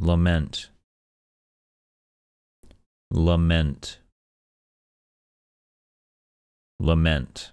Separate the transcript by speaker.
Speaker 1: lament, lament, lament.